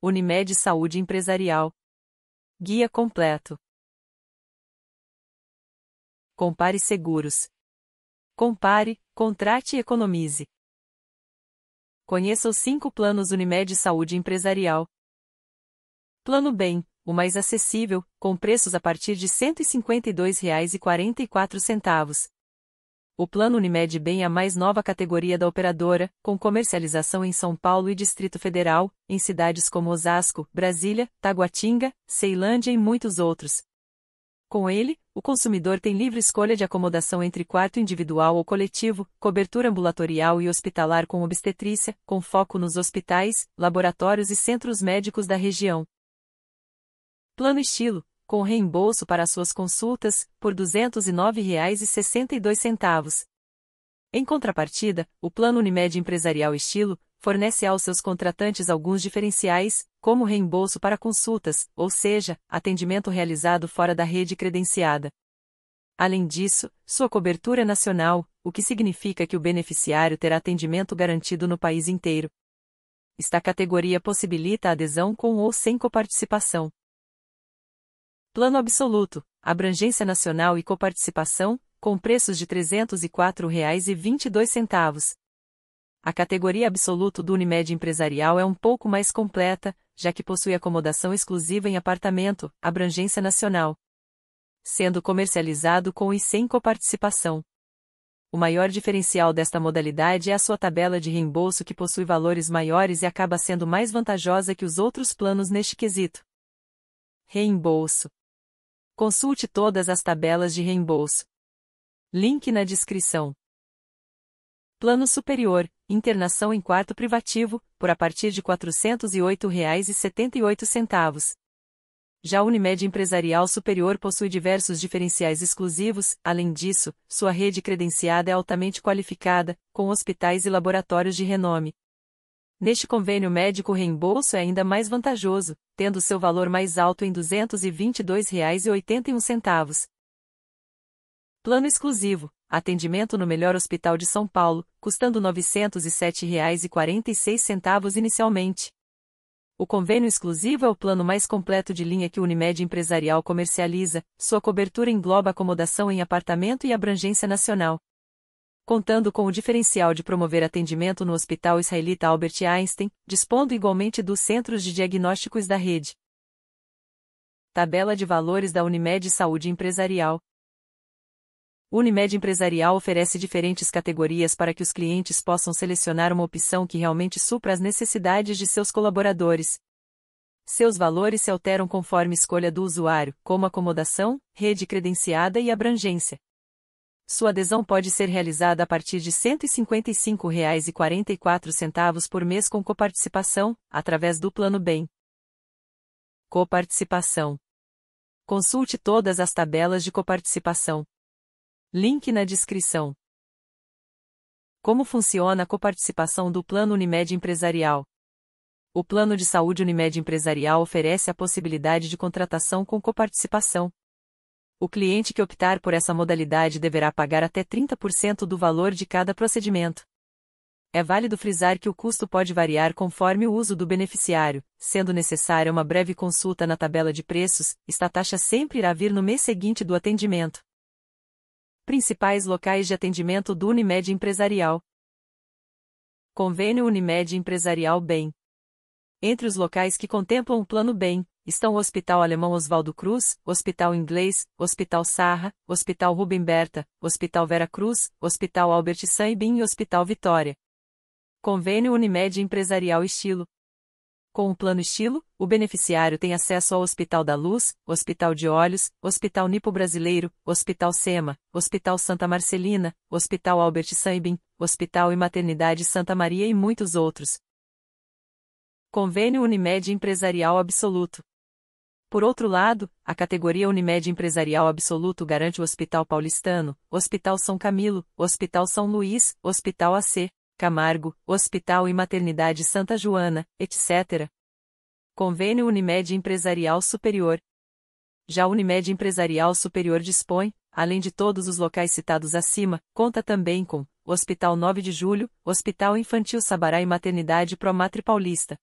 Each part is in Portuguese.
Unimed Saúde Empresarial. Guia completo. Compare seguros. Compare, contrate e economize. Conheça os cinco planos Unimed Saúde Empresarial. Plano Bem, o mais acessível, com preços a partir de R$ 152,44. O Plano Unimed Bem é a mais nova categoria da operadora, com comercialização em São Paulo e Distrito Federal, em cidades como Osasco, Brasília, Taguatinga, Ceilândia e muitos outros. Com ele, o consumidor tem livre escolha de acomodação entre quarto individual ou coletivo, cobertura ambulatorial e hospitalar com obstetrícia, com foco nos hospitais, laboratórios e centros médicos da região. Plano Estilo com reembolso para suas consultas, por R$ 209,62. Em contrapartida, o Plano Unimed Empresarial Estilo fornece aos seus contratantes alguns diferenciais, como reembolso para consultas, ou seja, atendimento realizado fora da rede credenciada. Além disso, sua cobertura é nacional, o que significa que o beneficiário terá atendimento garantido no país inteiro. Esta categoria possibilita a adesão com ou sem coparticipação. Plano absoluto, abrangência nacional e coparticipação, com preços de R$ 304,22. A categoria absoluto do Unimed Empresarial é um pouco mais completa, já que possui acomodação exclusiva em apartamento, abrangência nacional, sendo comercializado com e sem coparticipação. O maior diferencial desta modalidade é a sua tabela de reembolso que possui valores maiores e acaba sendo mais vantajosa que os outros planos neste quesito. Reembolso Consulte todas as tabelas de reembolso. Link na descrição. Plano Superior, internação em quarto privativo, por a partir de R$ 408,78. Já a Unimed Empresarial Superior possui diversos diferenciais exclusivos, além disso, sua rede credenciada é altamente qualificada, com hospitais e laboratórios de renome. Neste convênio médico o reembolso é ainda mais vantajoso, tendo seu valor mais alto em R$ 222,81. Plano exclusivo, atendimento no melhor hospital de São Paulo, custando R$ 907,46 inicialmente. O convênio exclusivo é o plano mais completo de linha que o Unimed Empresarial comercializa. Sua cobertura engloba acomodação em apartamento e abrangência nacional contando com o diferencial de promover atendimento no Hospital Israelita Albert Einstein, dispondo igualmente dos centros de diagnósticos da rede. Tabela de valores da Unimed Saúde Empresarial. Unimed Empresarial oferece diferentes categorias para que os clientes possam selecionar uma opção que realmente supra as necessidades de seus colaboradores. Seus valores se alteram conforme escolha do usuário, como acomodação, rede credenciada e abrangência. Sua adesão pode ser realizada a partir de R$ 155,44 por mês com coparticipação, através do Plano Bem. Coparticipação. Consulte todas as tabelas de coparticipação. Link na descrição. Como funciona a coparticipação do Plano Unimed Empresarial? O Plano de Saúde Unimed Empresarial oferece a possibilidade de contratação com coparticipação, o cliente que optar por essa modalidade deverá pagar até 30% do valor de cada procedimento. É válido frisar que o custo pode variar conforme o uso do beneficiário, sendo necessária uma breve consulta na tabela de preços, esta taxa sempre irá vir no mês seguinte do atendimento. Principais locais de atendimento do Unimed Empresarial. Convênio Unimed Empresarial Bem. Entre os locais que contemplam o Plano Bem, estão o Hospital Alemão Oswaldo Cruz, Hospital Inglês, Hospital Sarra, Hospital Rubem Berta, Hospital Vera Cruz, Hospital Albert Saibin e Hospital Vitória. Convênio Unimed Empresarial Estilo. Com o plano Estilo, o beneficiário tem acesso ao Hospital da Luz, Hospital de Olhos, Hospital Nipo Brasileiro, Hospital Sema, Hospital Santa Marcelina, Hospital Albert Saibin, Hospital e Maternidade Santa Maria e muitos outros. Convênio Unimed Empresarial Absoluto. Por outro lado, a categoria Unimed Empresarial Absoluto garante o Hospital Paulistano, Hospital São Camilo, Hospital São Luís, Hospital AC, Camargo, Hospital e Maternidade Santa Joana, etc. Convênio Unimed Empresarial Superior. Já a Unimed Empresarial Superior dispõe, além de todos os locais citados acima, conta também com Hospital 9 de Julho, Hospital Infantil Sabará e Maternidade Promatre Paulista,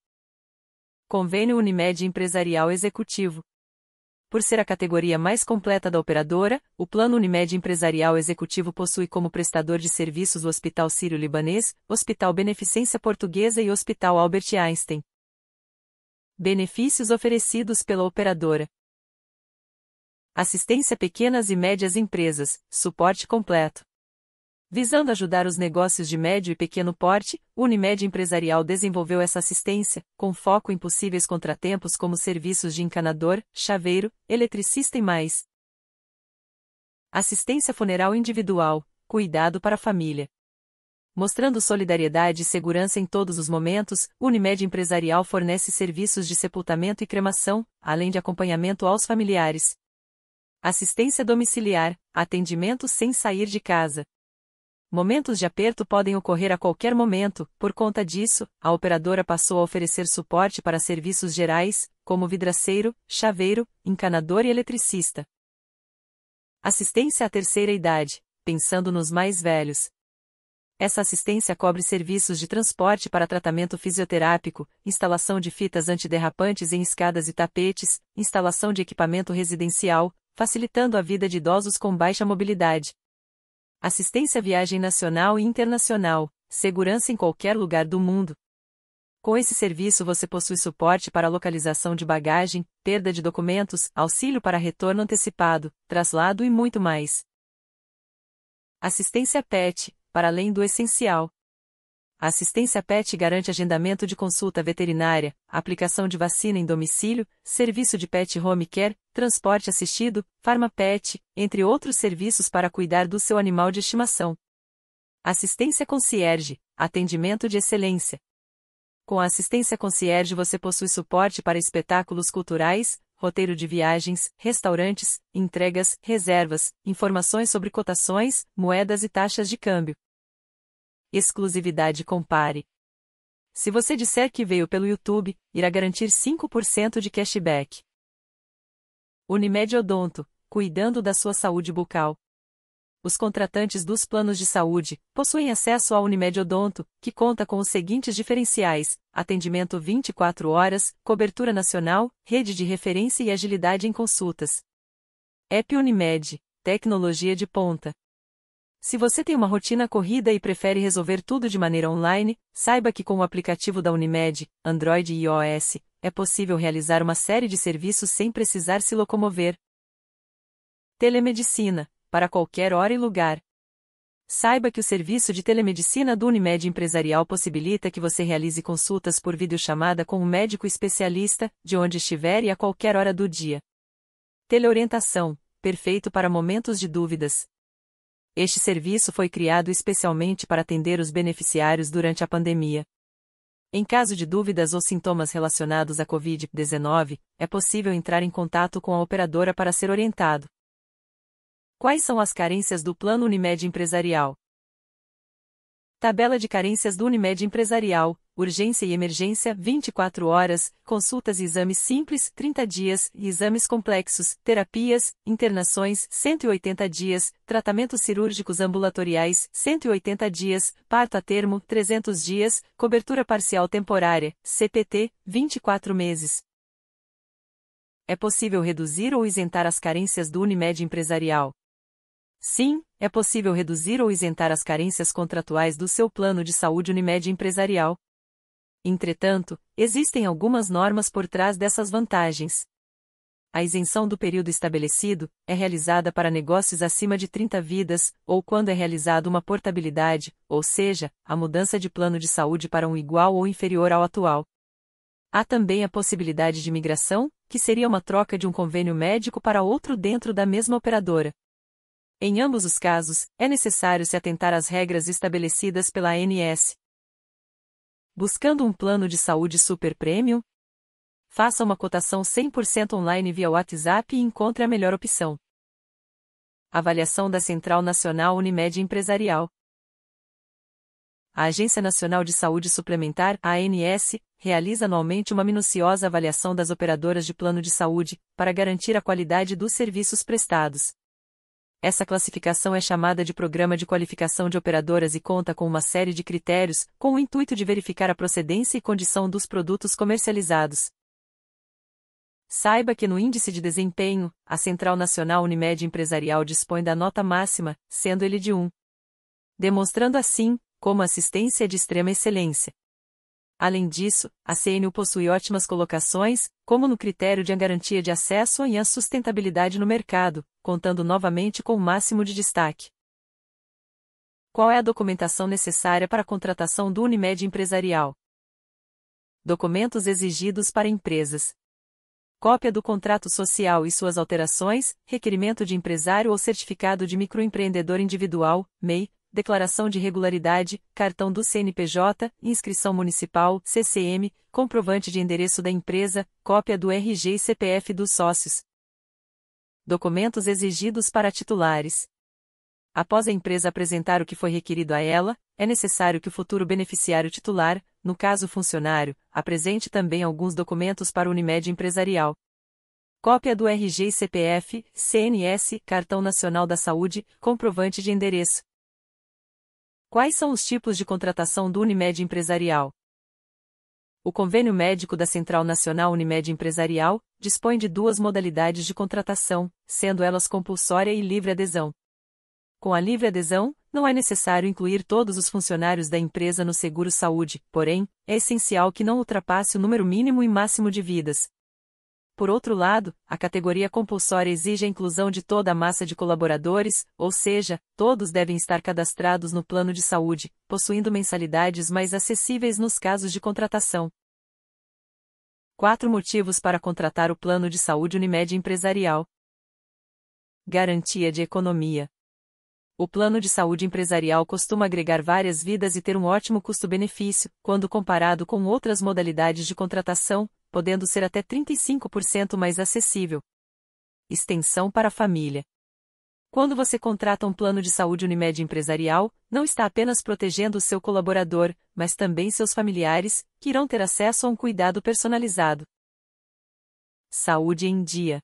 Convênio Unimed Empresarial Executivo. Por ser a categoria mais completa da operadora, o Plano Unimed Empresarial Executivo possui como prestador de serviços o Hospital Sírio-Libanês, Hospital Beneficência Portuguesa e Hospital Albert Einstein. Benefícios oferecidos pela operadora: Assistência a pequenas e médias empresas, suporte completo. Visando ajudar os negócios de médio e pequeno porte, Unimed Empresarial desenvolveu essa assistência, com foco em possíveis contratempos como serviços de encanador, chaveiro, eletricista e mais. Assistência funeral individual, cuidado para a família. Mostrando solidariedade e segurança em todos os momentos, Unimed Empresarial fornece serviços de sepultamento e cremação, além de acompanhamento aos familiares. Assistência domiciliar, atendimento sem sair de casa. Momentos de aperto podem ocorrer a qualquer momento, por conta disso, a operadora passou a oferecer suporte para serviços gerais, como vidraceiro, chaveiro, encanador e eletricista. Assistência à terceira idade, pensando nos mais velhos. Essa assistência cobre serviços de transporte para tratamento fisioterápico, instalação de fitas antiderrapantes em escadas e tapetes, instalação de equipamento residencial, facilitando a vida de idosos com baixa mobilidade assistência à viagem nacional e internacional, segurança em qualquer lugar do mundo. Com esse serviço você possui suporte para localização de bagagem, perda de documentos, auxílio para retorno antecipado, traslado e muito mais. Assistência PET, para além do essencial. A assistência PET garante agendamento de consulta veterinária, aplicação de vacina em domicílio, serviço de PET home care, transporte assistido, farma PET, entre outros serviços para cuidar do seu animal de estimação. Assistência concierge, atendimento de excelência. Com a assistência concierge você possui suporte para espetáculos culturais, roteiro de viagens, restaurantes, entregas, reservas, informações sobre cotações, moedas e taxas de câmbio. Exclusividade compare. Se você disser que veio pelo YouTube, irá garantir 5% de cashback. Unimed Odonto, cuidando da sua saúde bucal. Os contratantes dos planos de saúde possuem acesso à Unimed Odonto, que conta com os seguintes diferenciais: atendimento 24 horas, cobertura nacional, rede de referência e agilidade em consultas. App Unimed, tecnologia de ponta. Se você tem uma rotina corrida e prefere resolver tudo de maneira online, saiba que com o aplicativo da Unimed, Android e iOS, é possível realizar uma série de serviços sem precisar se locomover. Telemedicina para qualquer hora e lugar. Saiba que o serviço de telemedicina do Unimed Empresarial possibilita que você realize consultas por videochamada com um médico especialista, de onde estiver e a qualquer hora do dia. Teleorientação perfeito para momentos de dúvidas, este serviço foi criado especialmente para atender os beneficiários durante a pandemia. Em caso de dúvidas ou sintomas relacionados à Covid-19, é possível entrar em contato com a operadora para ser orientado. Quais são as carências do Plano Unimed Empresarial? Tabela de carências do Unimed Empresarial, urgência e emergência 24 horas, consultas e exames simples 30 dias, exames complexos, terapias, internações 180 dias, tratamentos cirúrgicos ambulatoriais 180 dias, parto a termo 300 dias, cobertura parcial temporária, CPT 24 meses. É possível reduzir ou isentar as carências do Unimed Empresarial. Sim, é possível reduzir ou isentar as carências contratuais do seu plano de saúde Unimed empresarial. Entretanto, existem algumas normas por trás dessas vantagens. A isenção do período estabelecido é realizada para negócios acima de 30 vidas, ou quando é realizada uma portabilidade, ou seja, a mudança de plano de saúde para um igual ou inferior ao atual. Há também a possibilidade de migração, que seria uma troca de um convênio médico para outro dentro da mesma operadora. Em ambos os casos, é necessário se atentar às regras estabelecidas pela ANS. Buscando um plano de saúde super premium? Faça uma cotação 100% online via WhatsApp e encontre a melhor opção. Avaliação da Central Nacional Unimed Empresarial. A Agência Nacional de Saúde Suplementar, ANS, realiza anualmente uma minuciosa avaliação das operadoras de plano de saúde, para garantir a qualidade dos serviços prestados. Essa classificação é chamada de Programa de Qualificação de Operadoras e conta com uma série de critérios, com o intuito de verificar a procedência e condição dos produtos comercializados. Saiba que no Índice de Desempenho, a Central Nacional Unimed Empresarial dispõe da nota máxima, sendo ele de 1. Demonstrando assim, como assistência é de extrema excelência. Além disso, a CNU possui ótimas colocações, como no critério de garantia de acesso e a sustentabilidade no mercado, contando novamente com o máximo de destaque. Qual é a documentação necessária para a contratação do Unimed empresarial? Documentos exigidos para empresas. Cópia do contrato social e suas alterações, requerimento de empresário ou certificado de microempreendedor individual, MEI, declaração de regularidade, cartão do CNPJ, inscrição municipal, CCM, comprovante de endereço da empresa, cópia do RG e CPF dos sócios. Documentos exigidos para titulares. Após a empresa apresentar o que foi requerido a ela, é necessário que o futuro beneficiário titular, no caso funcionário, apresente também alguns documentos para o Unimed empresarial cópia do RG e CPF, CNS, Cartão Nacional da Saúde, comprovante de endereço. Quais são os tipos de contratação do Unimed empresarial? O convênio médico da Central Nacional Unimed Empresarial dispõe de duas modalidades de contratação, sendo elas compulsória e livre adesão. Com a livre adesão, não é necessário incluir todos os funcionários da empresa no seguro saúde, porém, é essencial que não ultrapasse o número mínimo e máximo de vidas, por outro lado, a categoria compulsória exige a inclusão de toda a massa de colaboradores, ou seja, todos devem estar cadastrados no plano de saúde, possuindo mensalidades mais acessíveis nos casos de contratação. 4 motivos para contratar o plano de saúde Unimed empresarial. Garantia de economia. O plano de saúde empresarial costuma agregar várias vidas e ter um ótimo custo-benefício, quando comparado com outras modalidades de contratação, podendo ser até 35% mais acessível. Extensão para a família. Quando você contrata um plano de saúde Unimed empresarial, não está apenas protegendo o seu colaborador, mas também seus familiares, que irão ter acesso a um cuidado personalizado. Saúde em dia.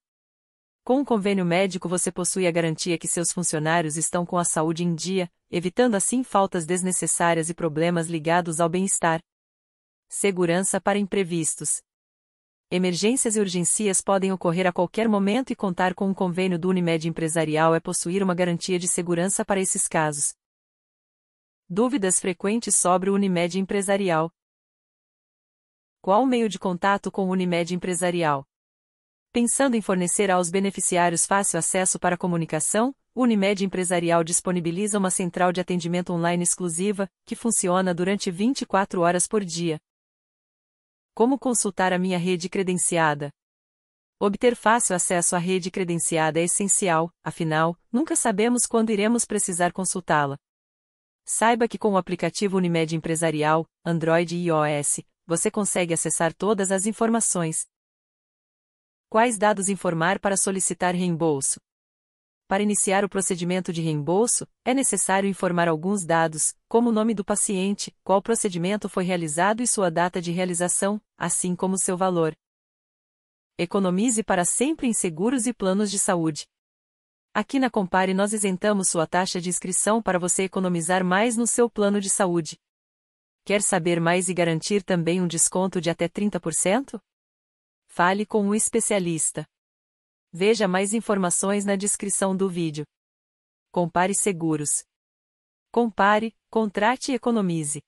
Com um convênio médico você possui a garantia que seus funcionários estão com a saúde em dia, evitando assim faltas desnecessárias e problemas ligados ao bem-estar. Segurança para imprevistos. Emergências e urgências podem ocorrer a qualquer momento e contar com um convênio do Unimed empresarial é possuir uma garantia de segurança para esses casos. Dúvidas frequentes sobre o Unimed empresarial. Qual o meio de contato com o Unimed empresarial? Pensando em fornecer aos beneficiários fácil acesso para a comunicação, Unimed Empresarial disponibiliza uma central de atendimento online exclusiva, que funciona durante 24 horas por dia. Como consultar a minha rede credenciada? Obter fácil acesso à rede credenciada é essencial, afinal, nunca sabemos quando iremos precisar consultá-la. Saiba que com o aplicativo Unimed Empresarial, Android e iOS, você consegue acessar todas as informações, Quais dados informar para solicitar reembolso? Para iniciar o procedimento de reembolso, é necessário informar alguns dados, como o nome do paciente, qual procedimento foi realizado e sua data de realização, assim como seu valor. Economize para sempre em seguros e planos de saúde. Aqui na Compare nós isentamos sua taxa de inscrição para você economizar mais no seu plano de saúde. Quer saber mais e garantir também um desconto de até 30%? Fale com um especialista. Veja mais informações na descrição do vídeo. Compare seguros. Compare, contrate e economize.